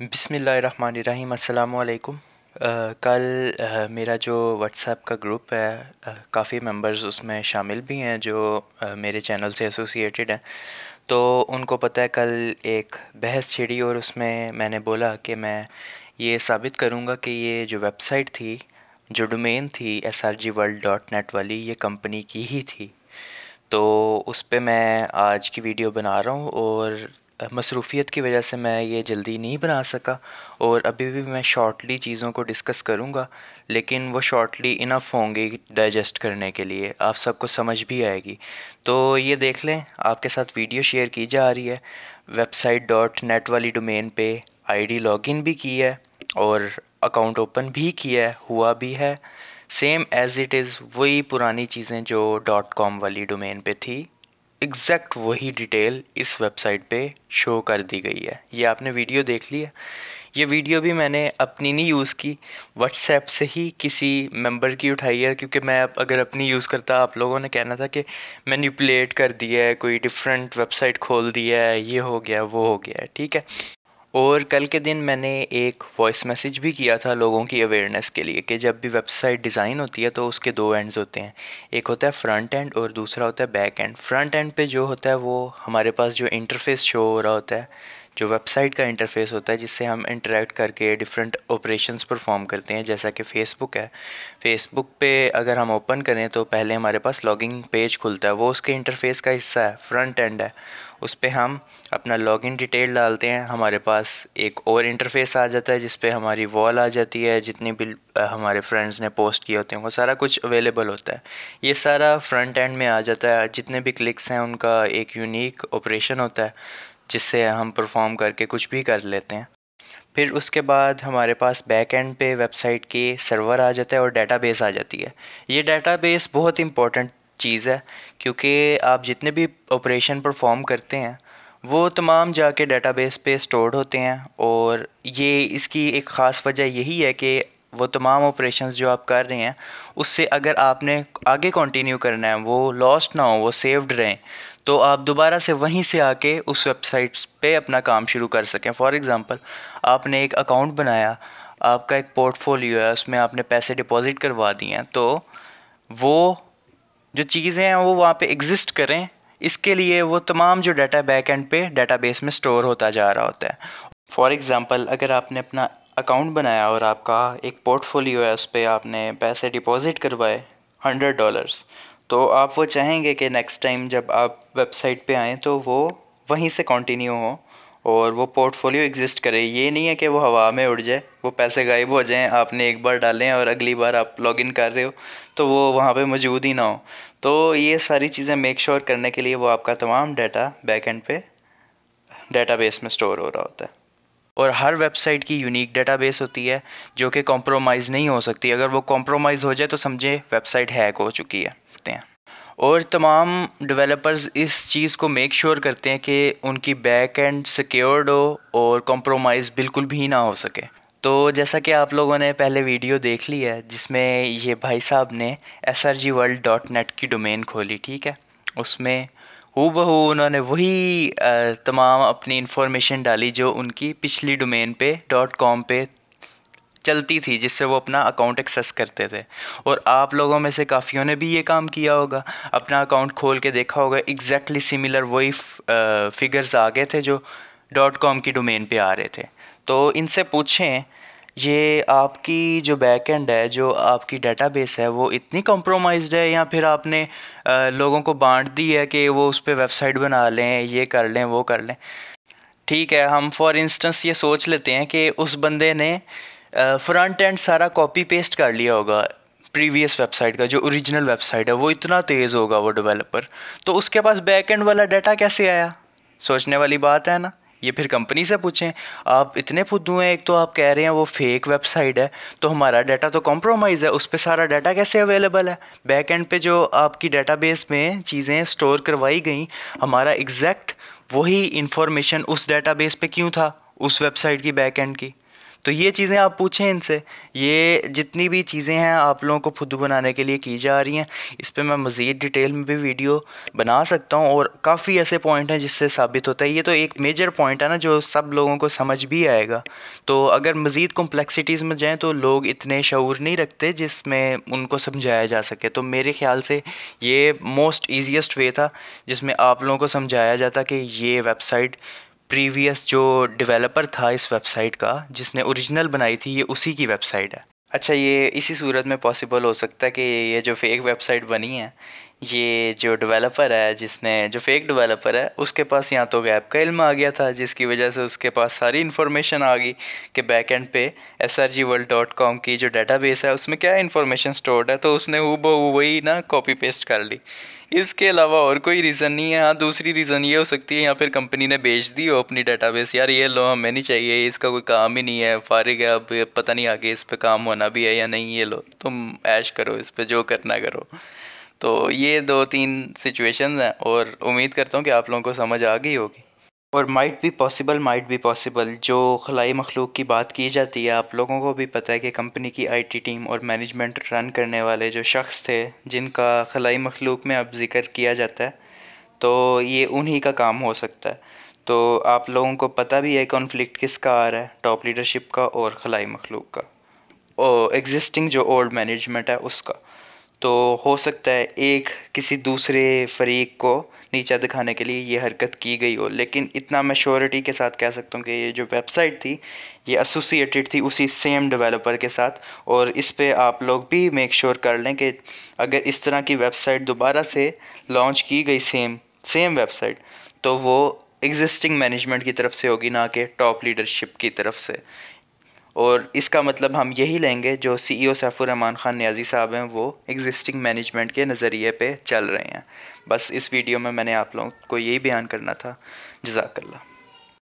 बिसमीम् अल्लाम कल आ, मेरा जो व्हाट्सएप का ग्रुप है काफ़ी मेंबर्स उसमें शामिल भी हैं जो आ, मेरे चैनल से एसोसिएटेड हैं तो उनको पता है कल एक बहस छिड़ी और उसमें मैंने बोला कि मैं ये साबित करूँगा कि ये जो वेबसाइट थी जो डोमेन थी S R G world dot net वाली ये कंपनी की ही थी तो उस पर मैं आज की वीडियो बना रहा हूँ और मसरूफ़ियत की वजह से मैं ये जल्दी नहीं बना सका और अभी भी मैं शॉर्टली चीज़ों को डिस्कस करूँगा लेकिन वो शॉर्टली इनफ होंगे डाइजेस्ट करने के लिए आप सबको समझ भी आएगी तो ये देख लें आपके साथ वीडियो शेयर की जा रही है वेबसाइट डॉट नेट वाली डोमेन पे आईडी लॉगिन भी की है और अकाउंट ओपन भी किया है हुआ भी है सेम एज़ इट इज़ वही पुरानी चीज़ें जो डॉट कॉम वाली डोमेन पे थी एग्जैक्ट वही डिटेल इस वेबसाइट पे शो कर दी गई है ये आपने वीडियो देख ली है ये वीडियो भी मैंने अपनी नहीं यूज़ की व्हाट्सएप से ही किसी मेंबर की उठाई है क्योंकि मैं अगर अपनी यूज़ करता आप लोगों ने कहना था कि मैंने कर दिया है कोई डिफरेंट वेबसाइट खोल दिया है ये हो गया वो हो गया ठीक है और कल के दिन मैंने एक वॉइस मैसेज भी किया था लोगों की अवेयरनेस के लिए कि जब भी वेबसाइट डिज़ाइन होती है तो उसके दो एंड्स होते हैं एक होता है फ्रंट एंड और दूसरा होता है बैक एंड फ्रंट एंड पे जो होता है वो हमारे पास जो इंटरफेस शो हो रहा होता है जो वेबसाइट का इंटरफेस होता है जिससे हम इंटरेक्ट करके डिफरेंट ऑपरेशंस परफॉर्म करते हैं जैसा कि फेसबुक है फेसबुक पे अगर हम ओपन करें तो पहले हमारे पास लॉगिंग पेज खुलता है वो उसके इंटरफेस का हिस्सा है फ्रंट एंड है उस पर हम अपना लॉगिन डिटेल डालते हैं हमारे पास एक और इंटरफेस आ जाता है जिसपे हमारी वॉल आ जाती है जितनी भी हमारे फ्रेंड्स ने पोस्ट किए होते हैं वो सारा कुछ अवेलेबल होता है ये सारा फ्रंट एंड में आ जाता है जितने भी क्लिक्स हैं उनका एक यूनिक ऑपरेशन होता है जिससे हम परफॉर्म करके कुछ भी कर लेते हैं फिर उसके बाद हमारे पास बैक एंड पे वेबसाइट के सर्वर आ जाता है और डेटाबेस आ जाती है ये डेटाबेस बहुत इंपॉर्टेंट चीज़ है क्योंकि आप जितने भी ऑपरेशन परफॉर्म करते हैं वो तमाम जाके डेटाबेस पे स्टोर्ड होते हैं और ये इसकी एक ख़ास वजह यही है कि वो तमाम ऑपरेशंस जो आप कर रहे हैं उससे अगर आपने आगे कंटिन्यू करना है वो लॉस्ट ना हो वो सेव्ड रहें तो आप दोबारा से वहीं से आके उस वेबसाइट्स पे अपना काम शुरू कर सकें फॉर एग्ज़ाम्पल आपने एक अकाउंट बनाया आपका एक पोर्टफोलियो है उसमें आपने पैसे डिपॉजिट करवा दिए हैं तो वो जो चीज़ें हैं वो वहाँ पे एग्ज़िस्ट करें इसके लिए वो तमाम जो डाटा बैक एंड पे डाटा में स्टोर होता जा रहा होता है फॉर एग्ज़ाम्पल अगर आपने अपना अकाउंट बनाया और आपका एक पोर्टफोलियो है उस पर आपने पैसे डिपॉजिट करवाए हंड्रेड डॉलर्स तो आप वो चाहेंगे कि नेक्स्ट टाइम जब आप वेबसाइट पे आएँ तो वो वहीं से कंटिन्यू हो और वो पोर्टफोलियो एग्जिस्ट करे ये नहीं है कि वो हवा में उड़ जाए वो पैसे गायब हो जाएं आपने एक बार डालें और अगली बार आप लॉगिन कर रहे हो तो वो वहाँ पे मौजूद ही ना हो तो ये सारी चीज़ें मेक श्योर करने के लिए वो आपका तमाम डाटा बैक एंड पे डेटाबेस में स्टोर हो रहा होता है और हर वेबसाइट की यूनिक डेटाबेस होती है जो कि कॉम्प्रोमाइज़ नहीं हो सकती अगर वो कॉम्प्रोमाइज़ हो जाए तो समझे वेबसाइट हैक हो चुकी है और तमाम डेवलपर्स इस चीज़ को मेक श्योर sure करते हैं कि उनकी बैक एंड सिक्योर्ड हो और कॉम्प्रोमाइज़ बिल्कुल भी ना हो सके तो जैसा कि आप लोगों ने पहले वीडियो देख ली है जिसमें ये भाई साहब ने S R G world dot net की डोमेन खोली ठीक है उसमें हूबहू बहू उन्होंने वही तमाम अपनी इन्फॉर्मेशन डाली जो उनकी पिछली डोमेन पे डॉट कॉम पे चलती थी जिससे वो अपना अकाउंट एक्सेस करते थे और आप लोगों में से काफ़ियों ने भी ये काम किया होगा अपना अकाउंट खोल के देखा होगा एग्जैक्टली सिमिलर वही फिगर्स आ गए थे जो डॉट कॉम की डोमेन पे आ रहे थे तो इनसे पूछें ये आपकी जो बैकएंड है जो आपकी डेटाबेस है वो इतनी कॉम्प्रोमाइज्ड है या फिर आपने लोगों को बांट दी है कि वो उस पर वेबसाइट बना लें ये कर लें वो कर लें ठीक है हम फॉर इंस्टेंस ये सोच लेते हैं कि उस बंदे ने फ्रंट एंड सारा कॉपी पेस्ट कर लिया होगा प्रीवियस वेबसाइट का जो ओरिजिनल वेबसाइट है वो इतना तेज़ होगा वो डेवलपर तो उसके पास बैकएंड वाला डाटा कैसे आया सोचने वाली बात है ना ये फिर कंपनी से पूछें आप इतने फुद्दू हैं एक तो आप कह रहे हैं वो फेक वेबसाइट है तो हमारा डाटा तो कॉम्प्रोमाइज़ है उस पर सारा डाटा कैसे अवेलेबल है बैक एंड पे जो आपकी डेटाबेस में चीज़ें स्टोर करवाई गई हमारा एग्जैक्ट वही इंफॉर्मेशन उस डेटाबेस पे क्यों था उस वेबसाइट की बैक एंड की तो ये चीज़ें आप पूछें इनसे ये जितनी भी चीज़ें हैं आप लोगों को खुद बनाने के लिए की जा रही हैं इस पर मैं मज़ीद डिटेल में भी वीडियो बना सकता हूँ और काफ़ी ऐसे पॉइंट हैं जिससे साबित होता है ये तो एक मेजर पॉइंट है ना जो सब लोगों को समझ भी आएगा तो अगर मज़ीद कॉम्प्लेक्सिटीज़ में जाएँ तो लोग इतने शूर नहीं रखते जिसमें उनको समझाया जा सके तो मेरे ख्याल से ये मोस्ट ईजीस्ट वे था जिसमें आप लोगों को समझाया जाता कि ये वेबसाइट प्रीवियस जो डेवलपर था इस वेबसाइट का जिसने ओरिजिनल बनाई थी ये उसी की वेबसाइट है अच्छा ये इसी सूरत में पॉसिबल हो सकता है कि ये जो फेक वेबसाइट बनी है ये जो डेवलपर है जिसने जो फेक डेवलपर है उसके पास यहाँ तो गैप का इल्म आ गया था जिसकी वजह से उसके पास सारी इन्फॉर्मेशन आ गई कि बैक एंड पे S R G world dot com की जो डाटा बेस है उसमें क्या इन्फॉर्मेशन स्टोर्ड है तो उसने वो बहू वही ना कॉपी पेस्ट कर ली इसके अलावा और कोई रीज़न नहीं है हाँ दूसरी रीज़न ये हो सकती है या फिर कंपनी ने बेच दी हो अपनी डाटा बेस यार ये लो हमें नहीं चाहिए इसका कोई काम ही नहीं है फारिग है अब पता नहीं आगे इस पर काम होना भी है या नहीं ये लो तुम ऐश करो इस पर जो करना करो तो ये दो तीन सिचुएशन हैं और उम्मीद करता हूँ कि आप लोगों को समझ आ गई होगी और माइट भी पॉसिबल माइट भी पॉसिबल जो खलाई मखलूक की बात की जाती है आप लोगों को भी पता है कि कंपनी की आईटी टीम और मैनेजमेंट रन करने वाले जो शख्स थे जिनका खलाई मखलूक में अब जिक्र किया जाता है तो ये उन्हीं का काम हो सकता है तो आप लोगों को पता भी है कॉन्फ्लिक्ट किसका आ रहा है टॉप लीडरशिप का और खलाई मखलूक का और एग्जिस्टिंग जो ओल्ड मैनेजमेंट है उसका तो हो सकता है एक किसी दूसरे फरीक को नीचा दिखाने के लिए ये हरकत की गई हो लेकिन इतना मैं के साथ कह सकता हूँ कि ये जो वेबसाइट थी ये एसोसिएटेड थी उसी सेम डेवलपर के साथ और इस पर आप लोग भी मेक श्योर sure कर लें कि अगर इस तरह की वेबसाइट दोबारा से लॉन्च की गई सेम सेम वेबसाइट तो वो एग्जिस्टिंग मैनेजमेंट की तरफ से होगी ना कि टॉप लीडरशिप की तरफ से और इसका मतलब हम यही लेंगे जो सी ई e ओ सैफुररहमान ख़ान न्याजी साहब हैं वो एग्ज़िस्टिंग मैनेजमेंट के नज़रिए पे चल रहे हैं बस इस वीडियो में मैंने आप लोगों को यही बयान करना था जजाकल्ला